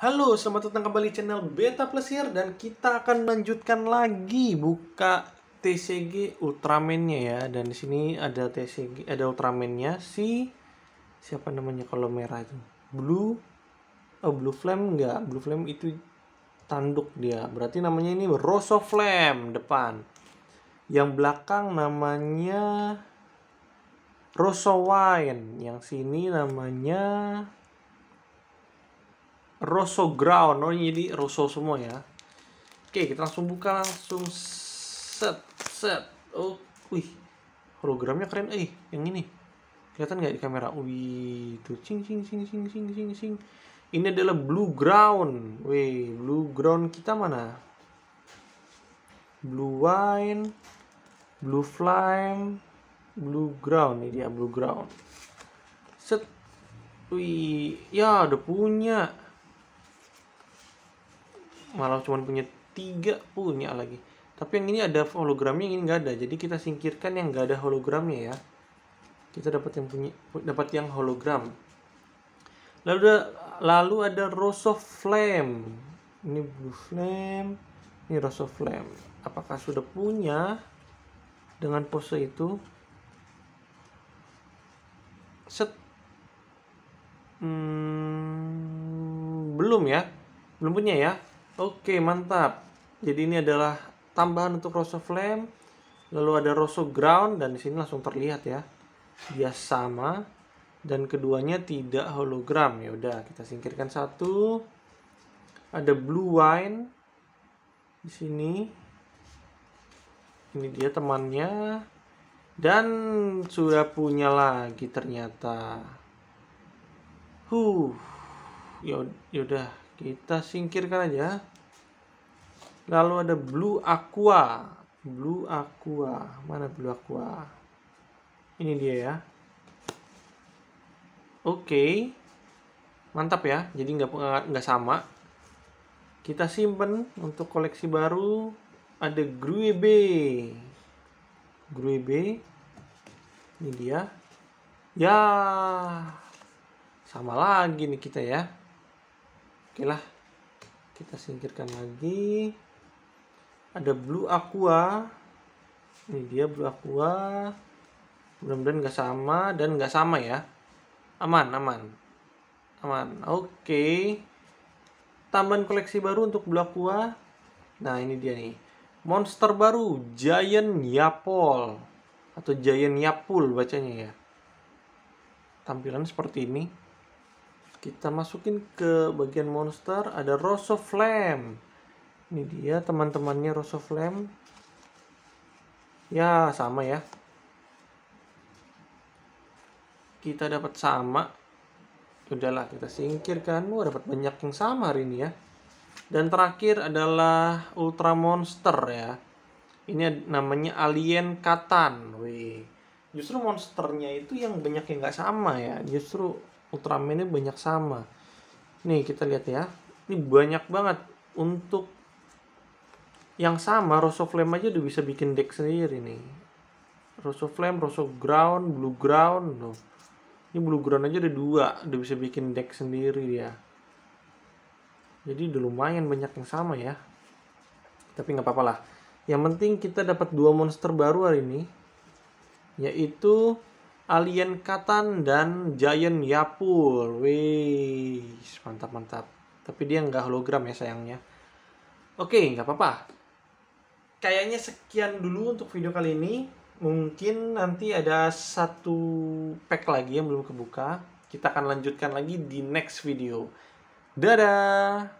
Halo, selamat datang kembali channel Beta here dan kita akan lanjutkan lagi buka TCG Ultraman-nya ya. Dan di sini ada TCG ada Ultraman-nya si siapa namanya kalau merah itu? Blue oh Blue Flame enggak, Blue Flame itu tanduk dia. Berarti namanya ini Rosso Flame depan. Yang belakang namanya Rosso Wine, yang sini namanya Rosso Ground. Oh, jadi Rosso semua ya. Oke, kita langsung buka langsung set set. Oh, wih. Hologramnya keren eh yang ini. Kelihatan nggak di kamera? Wih, tuh cing cing cing cing cing cing cing. Ini adalah blue ground. Wih, blue ground kita mana? Blue wine, blue flame, blue ground ini dia blue ground. Set. Wih, ya udah punya malah cuma punya tiga punya lagi tapi yang ini ada hologramnya yang ini nggak ada jadi kita singkirkan yang nggak ada hologramnya ya kita dapat yang punya dapat yang hologram lalu ada lalu ada Rose of Flame ini Blue Flame ini Rose of Flame apakah sudah punya dengan pose itu set hmm, belum ya belum punya ya Oke, mantap. Jadi ini adalah tambahan untuk Rosso Flame. Lalu ada Rosso Ground dan di sini langsung terlihat ya. Dia sama dan keduanya tidak hologram. Ya udah, kita singkirkan satu. Ada Blue Wine di sini. Ini dia temannya. Dan sudah punya lagi ternyata. Huh. yaudah. Ya kita singkirkan aja lalu ada blue aqua blue aqua mana blue aqua ini dia ya oke mantap ya jadi nggak nggak sama kita simpen untuk koleksi baru ada Gruebe Gruebe ini dia ya sama lagi nih kita ya oke lah kita singkirkan lagi ada blue aqua ini dia blue aqua mudah-mudahan nggak sama dan nggak sama ya aman aman aman oke tambahan koleksi baru untuk blue aqua nah ini dia nih monster baru giant yapol atau giant yapul bacanya ya tampilan seperti ini kita masukin ke bagian monster ada Rose of Flame ini dia teman-temannya Rose of Flame ya sama ya kita dapat sama udahlah kita singkirkan wah dapat banyak yang sama hari ini ya dan terakhir adalah Ultra Monster ya ini namanya Alien Katan wih justru monsternya itu yang banyak yang nggak sama ya justru Ultramannya banyak sama. Nih kita lihat ya, ini banyak banget untuk yang sama Rose Flame aja udah bisa bikin deck sendiri nih. Rose of Flame, Rose Ground, Blue Ground, loh. Ini Blue Ground aja ada dua, udah bisa bikin deck sendiri ya. Jadi udah lumayan banyak yang sama ya. Tapi nggak apa-apa lah. Yang penting kita dapat dua monster baru hari ini, yaitu Alien Katan dan Giant Yapur. Wih, mantap mantap. Tapi dia nggak hologram ya sayangnya. Oke, nggak apa-apa. Kayaknya sekian dulu untuk video kali ini. Mungkin nanti ada satu pack lagi yang belum kebuka. Kita akan lanjutkan lagi di next video. Dadah!